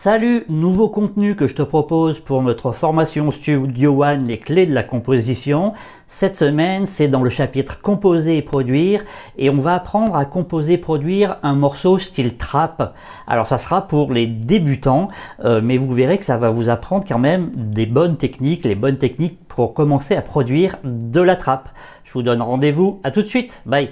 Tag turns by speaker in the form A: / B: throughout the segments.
A: Salut, nouveau contenu que je te propose pour notre formation Studio One, les clés de la composition. Cette semaine, c'est dans le chapitre composer et produire et on va apprendre à composer et produire un morceau style trap. Alors ça sera pour les débutants, euh, mais vous verrez que ça va vous apprendre quand même des bonnes techniques, les bonnes techniques pour commencer à produire de la trappe. Je vous donne rendez-vous, à tout de suite, bye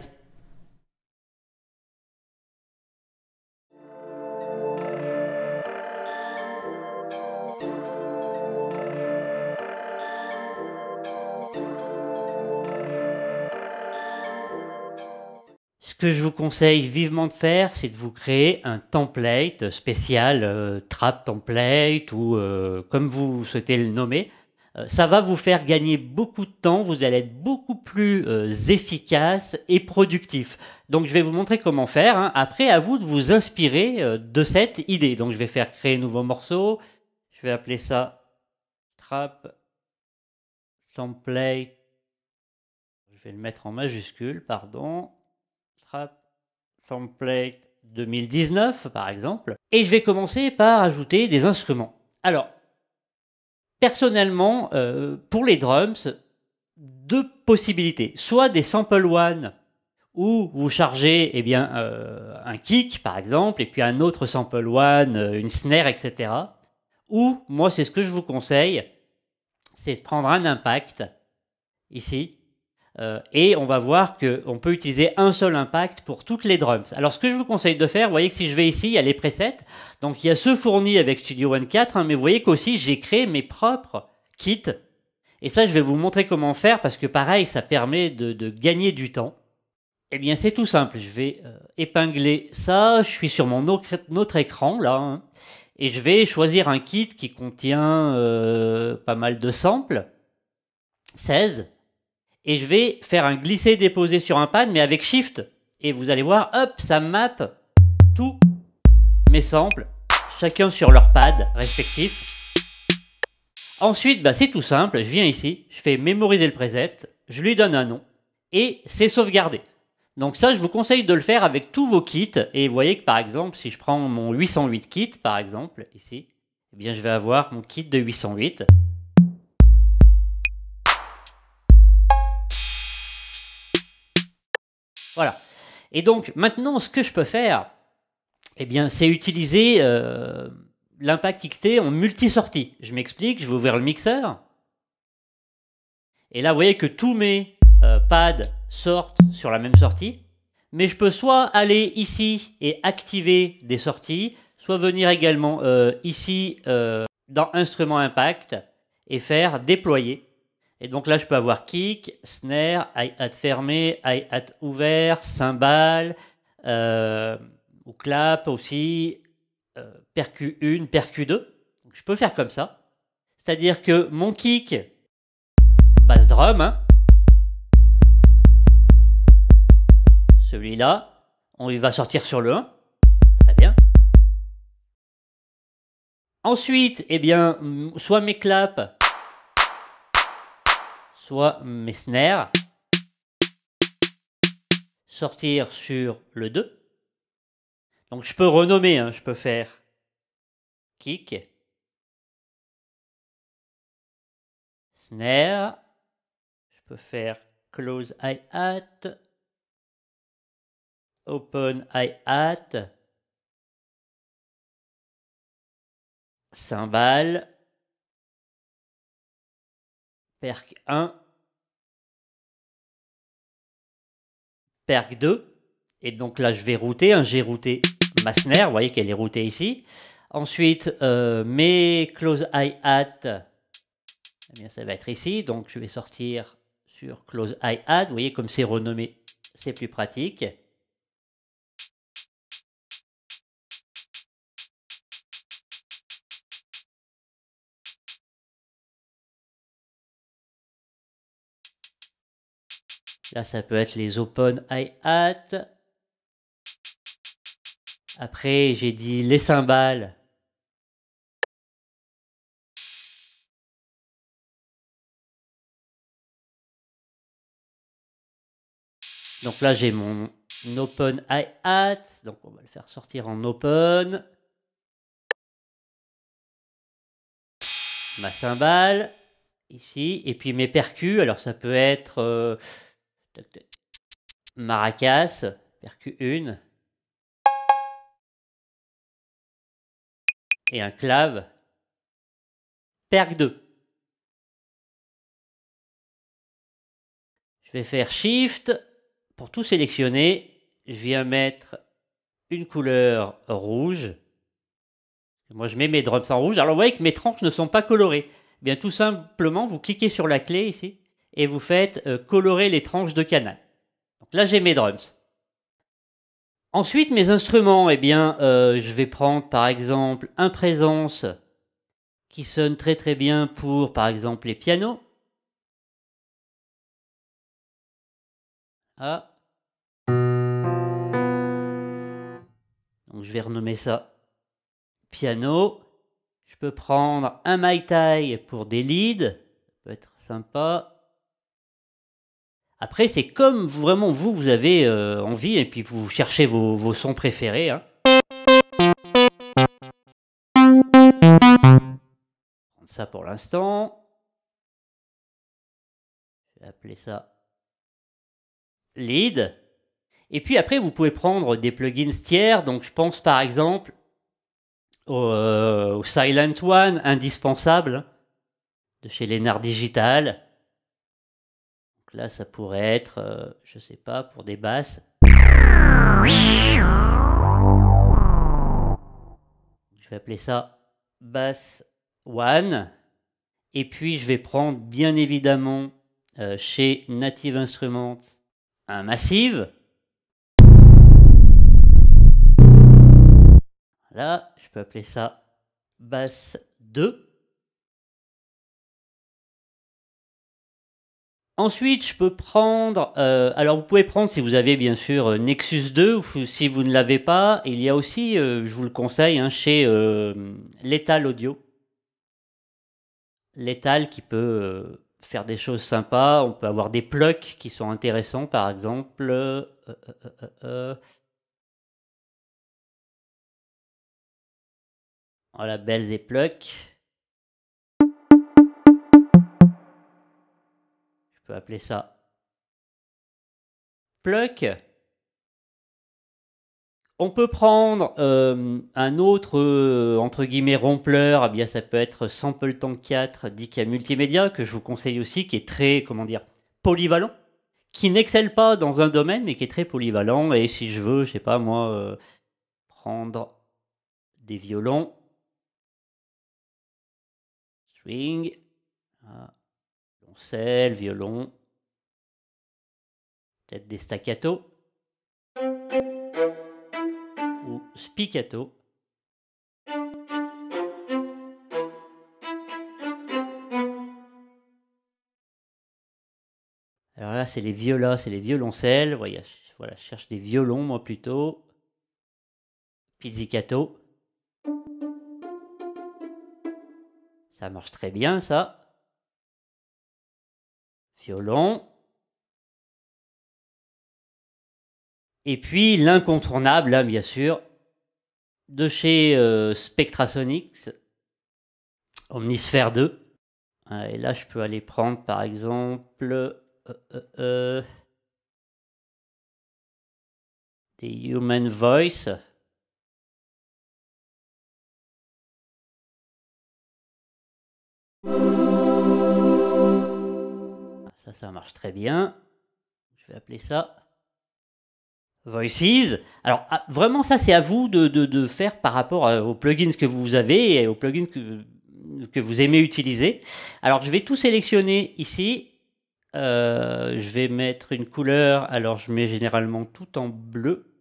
A: Ce que je vous conseille vivement de faire, c'est de vous créer un template spécial, euh, trap template ou euh, comme vous souhaitez le nommer. Euh, ça va vous faire gagner beaucoup de temps, vous allez être beaucoup plus efficace et productif. Donc je vais vous montrer comment faire. Hein. Après, à vous de vous inspirer de cette idée. Donc je vais faire créer un nouveau morceau. Je vais appeler ça trap template. Je vais le mettre en majuscule, pardon. Trap Template 2019, par exemple. Et je vais commencer par ajouter des instruments. Alors, personnellement, euh, pour les drums, deux possibilités. Soit des sample one où vous chargez et eh bien, euh, un kick, par exemple, et puis un autre sample one, euh, une snare, etc. Ou, moi, c'est ce que je vous conseille, c'est de prendre un impact, ici, euh, et on va voir qu'on peut utiliser un seul impact pour toutes les drums. Alors ce que je vous conseille de faire, vous voyez que si je vais ici, il y a les presets. Donc il y a ceux fournis avec Studio One 4, hein, mais vous voyez qu'aussi j'ai créé mes propres kits. Et ça, je vais vous montrer comment faire parce que pareil, ça permet de, gagner du temps. Eh bien, c'est tout simple. Je vais euh, épingler ça. Je suis sur mon autre, écran là, hein. et je vais choisir un kit qui contient euh, pas mal de samples. 16 et je vais faire un glisser déposé sur un pad, mais avec Shift. Et vous allez voir, hop, ça map tous mes samples, chacun sur leur pad respectif. Ensuite, bah, c'est tout simple, je viens ici, je fais mémoriser le preset, je lui donne un nom, et c'est sauvegardé. Donc ça, je vous conseille de le faire avec tous vos kits, et vous voyez que par exemple, si je prends mon 808 kit, par exemple, ici, eh bien je vais avoir mon kit de 808, Voilà. Et donc, maintenant, ce que je peux faire, eh bien, c'est utiliser euh, l'impact XT en multi-sortie. Je m'explique, je vais ouvrir le mixeur. Et là, vous voyez que tous mes euh, pads sortent sur la même sortie. Mais je peux soit aller ici et activer des sorties, soit venir également euh, ici dans Instrument Impact et faire déployer et donc là, je peux avoir kick, snare, hi-hat fermé, hi-hat ouvert, cymbale, euh, ou clap aussi, euh, percu 1, percu 2. je peux faire comme ça. C'est-à-dire que mon kick, bass drum, hein. celui-là, on il va sortir sur le 1. Très bien. Ensuite, eh bien, soit mes claps, soit mes snares Sortir
B: sur le 2. Donc je peux renommer, hein, je peux faire kick, snare, je peux faire close hi-hat, open hi-hat, cymbale, Perc 1, Perc 2.
A: Et donc là, je vais router. Hein, j'ai routé snare, Vous voyez qu'elle est routée ici. Ensuite, euh, mes close I hat eh ça va être ici. Donc, je vais sortir sur close hi-hat. Vous voyez, comme c'est renommé, c'est plus pratique.
B: Là, ça peut être les open hi-hat. Après, j'ai dit les cymbales. Donc là, j'ai mon open hi-hat. Donc on va le faire sortir en open.
A: Ma cymbale, ici. Et puis mes percus. Alors ça peut être... Euh, Maracas,
B: percu 1 Et un clave. Perc 2. Je vais faire Shift. Pour tout sélectionner,
A: je viens mettre une couleur rouge. Moi, je mets mes drums en rouge. Alors, vous voyez que mes tranches ne sont pas colorées. Eh bien, tout simplement, vous cliquez sur la clé ici et vous faites euh, colorer les tranches de canal. Donc là, j'ai mes drums. Ensuite, mes instruments, eh bien, euh, je vais prendre par exemple un présence
B: qui sonne très très bien pour par exemple les pianos. Ah. Donc je vais renommer ça piano.
A: Je peux prendre un Mai Tai pour des leads, ça peut être sympa. Après, c'est comme vraiment vous, vous avez euh, envie, et puis vous cherchez vos, sons préférés. Hein.
B: Ça pour l'instant. Je vais appeler ça lead. Et puis après,
A: vous pouvez prendre des plugins tiers. Donc, je pense par exemple au, euh, Silent One, indispensable, de chez Lénard Digital là, ça pourrait être, je euh, je sais pas, pour des basses. Je vais appeler ça Bass one. Et puis, je vais prendre, bien évidemment, euh, chez Native Instruments, un massive.
B: Là, je peux appeler ça Bass 2. Ensuite, je peux prendre. Euh, alors, vous pouvez prendre si vous avez bien sûr euh, Nexus
A: 2 ou si vous ne l'avez pas. Il y a aussi, euh, je vous le conseille, hein, chez euh, Lethal Audio. Lethal qui peut faire des choses
B: sympas. On peut avoir des plugs qui sont intéressants, par exemple. Voilà, belles et plucks. peut appeler ça pluck.
A: On peut prendre euh, un autre, euh, entre guillemets, rompleur, eh bien ça peut être Sample Tank 4 a Multimédia, que je vous conseille aussi, qui est très, comment dire, polyvalent, qui n'excelle pas dans un domaine, mais qui est très polyvalent, et si je veux, je sais pas moi, euh, prendre des violons,
B: swing, celle, violon, peut-être des staccato ou
A: spiccato. Alors là, c'est les violas, c'est les violoncelles. Voilà, je cherche des violons, moi plutôt. Pizzicato.
B: Ça marche très bien, ça. Et puis
A: l'incontournable, bien sûr, de chez euh, Spectrasonics,
B: Omnisphere 2. Euh, et là, je peux aller prendre, par exemple, euh, euh des Human Voice. Ça, marche très bien. Je vais appeler ça Voices.
A: Alors ah, vraiment ça c'est à vous de, faire par rapport euh, aux plugins que vous avez et aux plugins que, vous aimez utiliser. Alors je vais tout sélectionner ici. Euh, je vais mettre une couleur. Alors je mets généralement tout en bleu,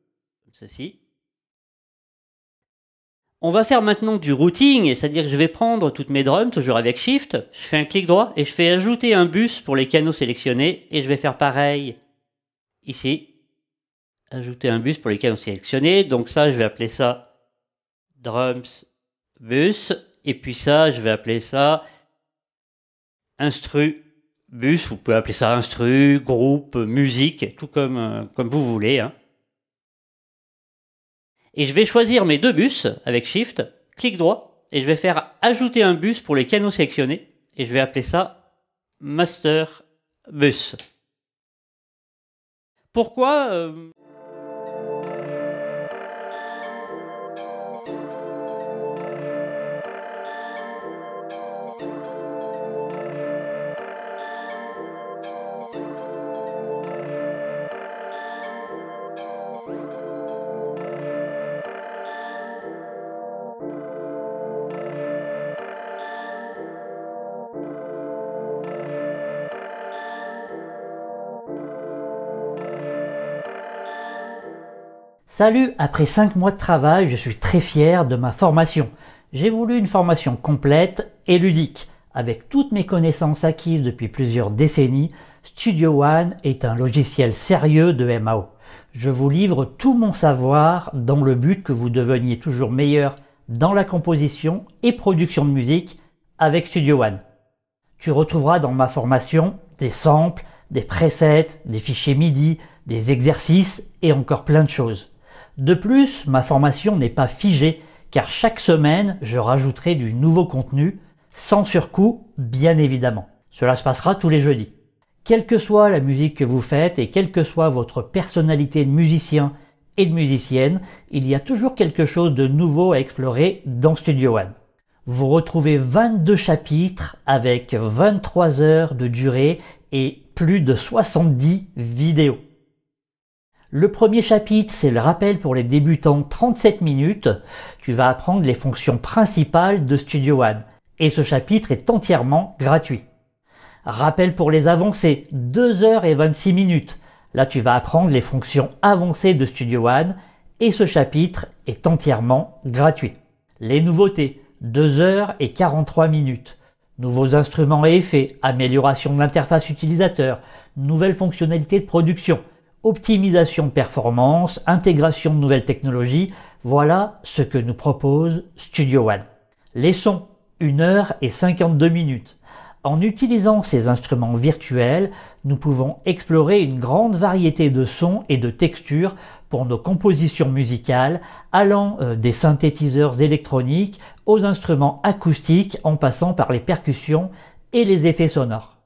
A: comme ceci. On va faire maintenant du routing, c'est-à-dire que je vais prendre toutes mes drums, toujours avec Shift, je fais un clic droit et je fais ajouter un bus pour les canaux sélectionnés et je vais faire pareil ici. Ajouter un bus pour les canaux sélectionnés, donc ça je vais appeler ça drums bus et puis ça je vais appeler ça instru bus, vous pouvez appeler ça instru, groupe, musique, tout comme, euh, comme vous voulez. Hein. Et je vais choisir mes deux bus avec Shift, clic droit, et je vais faire ajouter un bus pour les canaux sélectionnés. Et je vais appeler ça Master Bus. Pourquoi euh, Salut, après 5 mois de travail, je suis très fier de ma formation. J'ai voulu une formation complète et ludique. Avec toutes mes connaissances acquises depuis plusieurs décennies, Studio One est un logiciel sérieux de MAO. Je vous livre tout mon savoir dans le but que vous deveniez toujours meilleur dans la composition et production de musique avec Studio One. Tu retrouveras dans ma formation des samples, des presets, des fichiers MIDI, des exercices et encore plein de choses. De plus, ma formation n'est pas figée, car chaque semaine, je rajouterai du nouveau contenu, sans surcoût, bien évidemment. Cela se passera tous les jeudis. Quelle que soit la musique que vous faites et quelle que soit votre personnalité de musicien et de musicienne, il y a toujours quelque chose de nouveau à explorer dans Studio One. Vous retrouvez 22 chapitres avec 23 heures de durée et plus de 70 vidéos. Le premier chapitre, c'est le rappel pour les débutants 37 minutes. Tu vas apprendre les fonctions principales de Studio One. Et ce chapitre est entièrement gratuit. Rappel pour les avancés, 2h26 minutes. Là, tu vas apprendre les fonctions avancées de Studio One et ce chapitre est entièrement gratuit. Les nouveautés, 2h43 minutes. Nouveaux instruments et effets, amélioration de l'interface utilisateur, nouvelles fonctionnalités de production – optimisation performance, intégration de nouvelles technologies, voilà ce que nous propose Studio One. Les sons, 1 heure et 52 minutes. En utilisant ces instruments virtuels, nous pouvons explorer une grande variété de sons et de textures pour nos compositions musicales, allant euh, des synthétiseurs électroniques aux instruments acoustiques en passant par les percussions et les effets sonores.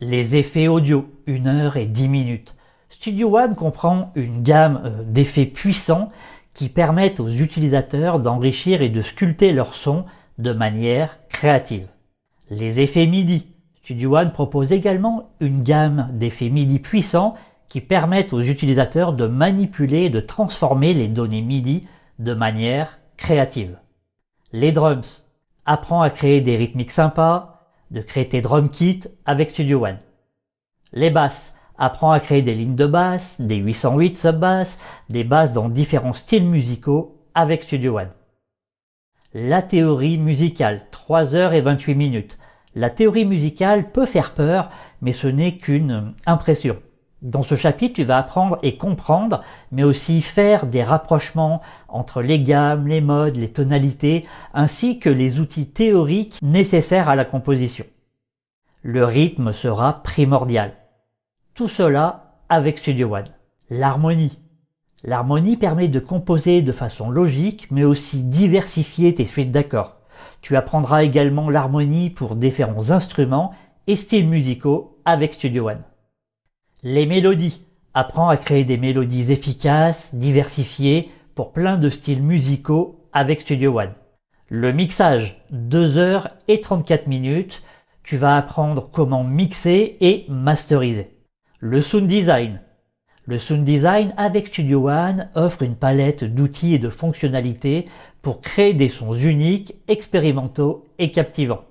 A: Les effets audio, 1 heure et 10 minutes. Studio One comprend une gamme euh, d'effets puissants qui permettent aux utilisateurs d'enrichir et de sculpter leur son de manière créative. Les effets MIDI. Studio One propose également une gamme d'effets MIDI puissants qui permettent aux utilisateurs de manipuler et de transformer les données MIDI de manière créative. Les drums. Apprends à créer des rythmiques sympas, de créer tes drum kits avec Studio One. Les basses Apprends à créer des lignes de basse, des 808 sub-basses, des basses dans différents styles musicaux avec Studio One. La théorie musicale, 3h28 minutes. La théorie musicale peut faire peur, mais ce n'est qu'une impression. Dans ce chapitre, tu vas apprendre et comprendre, mais aussi faire des rapprochements entre les gammes, les modes, les tonalités, ainsi que les outils théoriques nécessaires à la composition. Le rythme sera primordial. Tout cela avec Studio One. L'harmonie. L'harmonie permet de composer de façon logique, mais aussi diversifier tes suites d'accords. Tu apprendras également l'harmonie pour différents instruments et styles musicaux avec Studio One. Les mélodies. Apprends à créer des mélodies efficaces, diversifiées, pour plein de styles musicaux avec Studio One. Le mixage, 2 heures et 34 minutes. Tu vas apprendre comment mixer et masteriser. Le sound design. Le sound design avec Studio One offre une palette d'outils et de fonctionnalités pour créer des sons uniques, expérimentaux et captivants.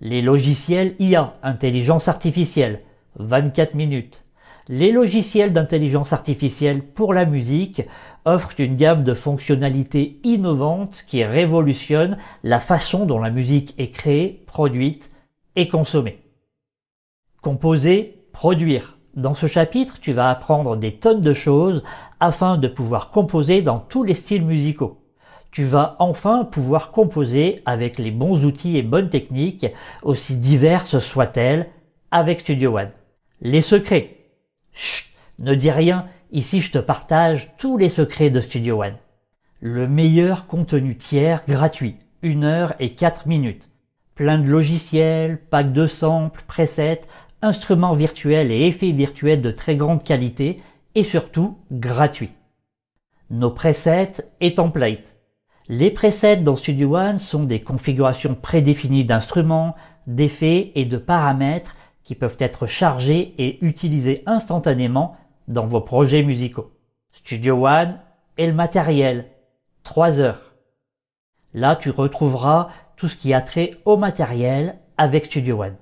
A: Les logiciels IA, intelligence artificielle, 24 minutes. Les logiciels d'intelligence artificielle pour la musique offrent une gamme de fonctionnalités innovantes qui révolutionnent la façon dont la musique est créée, produite et consommée. Composer, produire dans ce chapitre, tu vas apprendre des tonnes de choses afin de pouvoir composer dans tous les styles musicaux. Tu vas enfin pouvoir composer avec les bons outils et bonnes techniques, aussi diverses soient-elles, avec Studio One. Les secrets. ne dis rien, ici je te partage tous les secrets de Studio One. Le meilleur contenu tiers gratuit, 1 heure et 4 minutes plein de logiciels, packs de samples, presets, instruments virtuels et effets virtuels de très grande qualité et surtout gratuits. Nos presets et templates. Les presets dans Studio One sont des configurations prédéfinies d'instruments, d'effets et de paramètres qui peuvent être chargés et utilisés instantanément dans vos projets musicaux. Studio One et le matériel. 3 heures. Là, tu retrouveras tout ce qui a trait au matériel avec Studio One.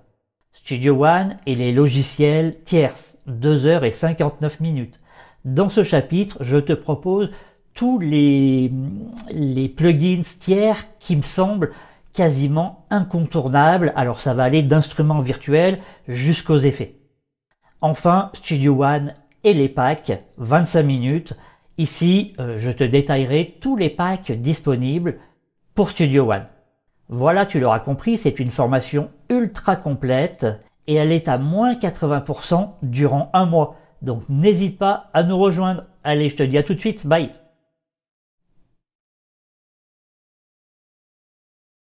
A: Studio One et les logiciels tierces, 2h59 minutes. Dans ce chapitre, je te propose tous les, les plugins tiers qui me semblent quasiment incontournables. Alors ça va aller d'instruments virtuels jusqu'aux effets. Enfin, Studio One et les packs, 25 minutes. Ici, euh, je te détaillerai tous les packs disponibles pour Studio One. Voilà, tu l'auras compris, c'est une formation ultra complète et elle est à moins
B: 80% durant un mois. Donc n'hésite pas à nous rejoindre. Allez, je te dis à tout de suite, bye